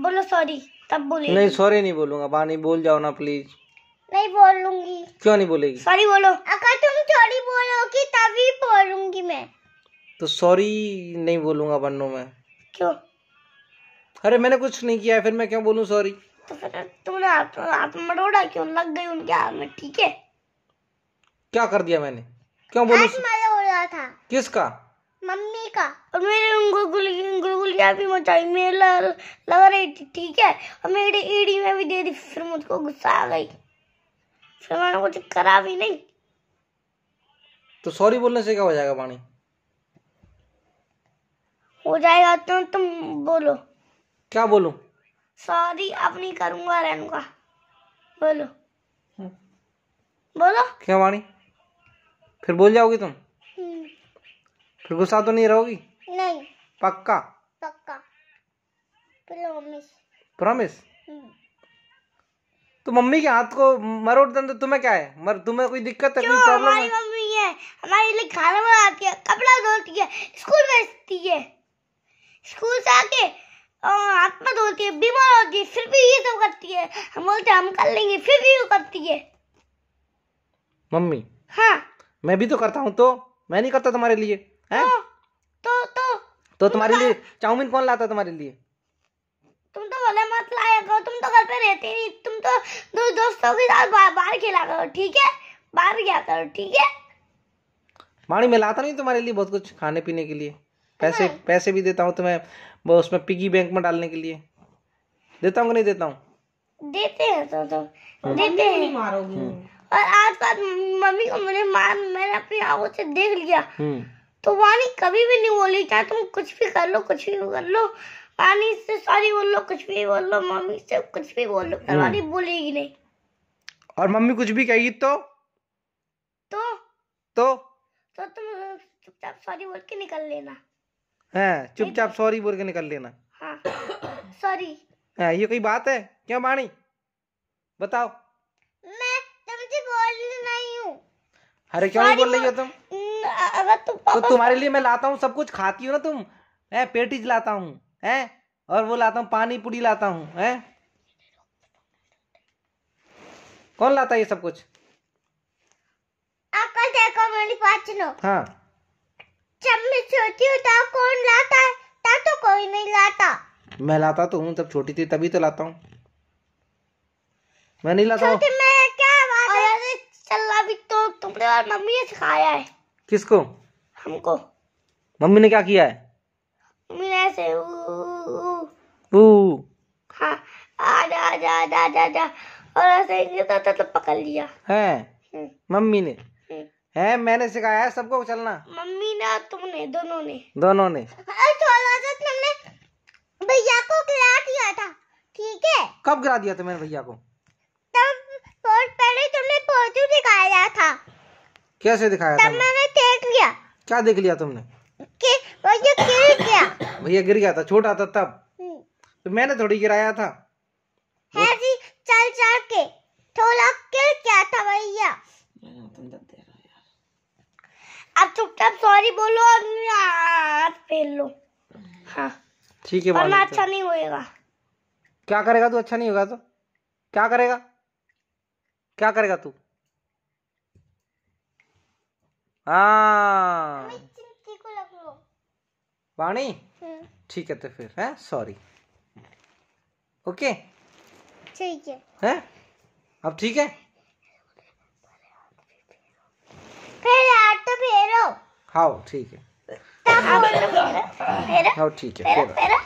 बोलो सॉरी तब बोलेगी नहीं सॉरी नहीं बोलूंगा वानी बोल जाओ ना प्लीज नहीं बोलूंगी क्यों नहीं बोलेगी सॉरी बोलो अगर तुम सॉरी बोलोगी तभी बोलूंगी मैं तो सॉरी नहीं बोलूंगा बन्नू मैं क्यों अरे मैंने कुछ नहीं किया फिर मैं क्यों बोलूं सॉरी तो फिर तुमने आप, आप मरोड़ा क्यों लग गई उनके हाथ में ठीक है क्या कर दिया मैंने क्यों बोलूं हाथ मरोड़ा था किसका और मेरे गुलगुलिया भी मचाई मेरे लगा रही थी ठीक है और मेरे ईडी में भी दे दी फिर मुझको गुस्सा आ गई फिर मैंने कुछ करा भी नहीं तो सॉरी बोलने से क्या हो जाएगा पानी हो जाएगा तो तुम बोलो क्या बोलो सॉरी अब नहीं करूंगा रेणुका बोलो हम्म। बोलो क्या वाणी फिर बोल जाओगी तुम हम्म। फिर गुस्सा तो नहीं रहोगी पक्का पक्का प्रॉमिस हम्म। प्रॉमिस तो मम्मी के हाथ को मरोड़ दें तो तुम्हें क्या है मर तुम्हें कोई दिक्कत है कोई प्रॉब्लम है मम्मी है हमारे लिए खाना बनाती है कपड़ा धोती है स्कूल भेजती है स्कूल से आके हाथ में धोती है बीमार होती है फिर भी ये सब करती है हम बोलते हम कर लेंगे फिर भी वो करती है मम्मी हाँ मैं भी तो करता हूँ तो मैं नहीं करता तुम्हारे लिए है हाँ। तो तुम्हारे लिए चाउमीन कौन लाता तुम्हारे लिए तुम तो भले मत लाया करो तुम तो घर पे रहते नहीं तुम तो दो दोस्तों के साथ बाहर खेला करो ठीक है बाहर गया करो ठीक है माणी मैं लाता नहीं तुम्हारे लिए बहुत कुछ खाने पीने के लिए पैसे पैसे भी देता हूँ तुम्हें वो उसमें पिगी बैंक में डालने के लिए देता हूँ कि नहीं देता हूँ देते हैं तो तो हाँ। देते हैं मारोगी हम्म। और आज बाद मम्मी को मुझे मार मैंने अपनी आंखों से देख लिया हम्म। तो तुम्हारी कभी भी नहीं बोली चाहे तुम कुछ भी कर लो कुछ भी कर लो पानी से सॉरी बोल लो कुछ भी बोल लो मम्मी से कुछ भी बोल लो तुम्हारी हम्म। बोलेगी नहीं और मम्मी कुछ भी कहेगी तो तो तो तो तुम चुपचाप सॉरी बोल के निकल लेना हाँ चुपचाप सॉरी बोल के निकल लेना हाँ सॉरी हाँ ये कोई बात है क्यों पानी बताओ मैं तुमसे बोल नहीं हूँ अरे क्यों बोल रही हो तुम अगर तुम तो, तो तुम्हारे लिए मैं लाता हूँ सब कुछ खाती हो ना तुम है पेटीज लाता हूँ है और वो लाता हूँ पानी पूरी लाता हूँ है कौन लाता है ये सब कुछ अकल देखो मेरी बात सुनो हाँ जब मैं छोटी हूँ तब कौन लाता है तब तो कोई नहीं लाता मैं लाता तो हूँ जब छोटी थी तभी तो लाता हूँ मैं नहीं लाता हूँ छोटी मैं क्या बात है चल अभी तो तुमने और मम्मी ने सिखाया है किसको हमको मम्मी ने क्या किया है मम्मी ने ऐसे हाँ आजा आजा आजा आजा और ऐसे तो पकड़ लिया है हम्म। मम्मी ने हम्म। है मैंने सिखाया है सबको चलना मम्मी ने और तुमने दोनों ने दोनों ने तुमने भैया को गिरा दिया था ठीक है कब गिरा दिया था मैंने भैया को तब तो पहले तुमने पोजू दिखाया था कैसे दिखाया था मैंने क्या देख लिया तुमने भैया गिर गया भैया गिर गया था छोटा था तब हम्म। तो मैंने थोड़ी गिराया था है जी चल चल के थोड़ा गिर गया था भैया अब चुपचाप सॉरी बोलो और हाथ फेर लो हाँ ठीक है वरना अच्छा नहीं होएगा क्या करेगा तू अच्छा नहीं होगा तो क्या करेगा क्या करेगा तू पानी हाँ। हम्म। ठीक है तो फिर है सॉरी ओके ठीक है है अब ठीक है फिर हाथ तो फेरो हाँ ठीक है हाँ ठीक है फेरो